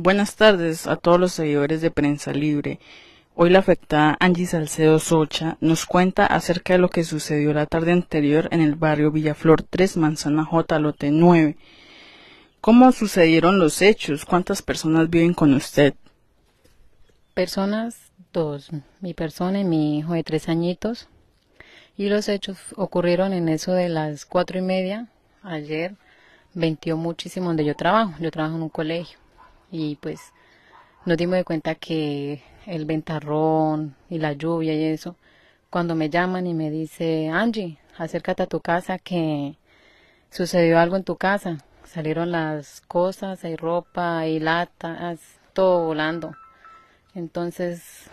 Buenas tardes a todos los seguidores de Prensa Libre. Hoy la afectada Angie Salcedo Socha nos cuenta acerca de lo que sucedió la tarde anterior en el barrio Villaflor 3, Manzana J, lote 9. ¿Cómo sucedieron los hechos? ¿Cuántas personas viven con usted? Personas dos, mi persona y mi hijo de tres añitos. Y los hechos ocurrieron en eso de las cuatro y media ayer, Ventió muchísimo donde yo trabajo. Yo trabajo en un colegio y pues nos dimos de cuenta que el ventarrón y la lluvia y eso, cuando me llaman y me dice, Angie, acércate a tu casa que sucedió algo en tu casa, salieron las cosas, hay ropa, hay latas, todo volando. Entonces,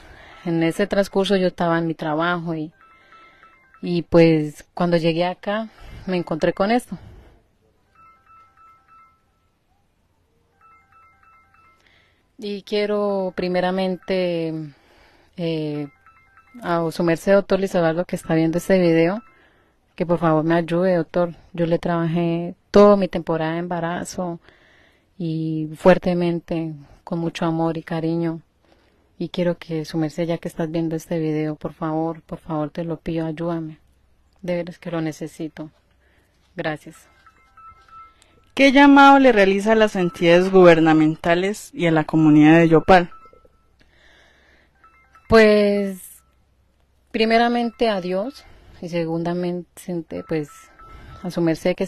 en ese transcurso yo estaba en mi trabajo y, y pues cuando llegué acá me encontré con esto. Y quiero primeramente eh, a su merced, doctor Lizabardo, que está viendo este video, que por favor me ayude, doctor. Yo le trabajé toda mi temporada de embarazo y fuertemente, con mucho amor y cariño. Y quiero que su merced, ya que estás viendo este video, por favor, por favor, te lo pido, ayúdame. De veras que lo necesito. Gracias. ¿Qué llamado le realiza a las entidades gubernamentales y a la comunidad de Yopal? Pues, primeramente a Dios y segundamente, pues, a su merced que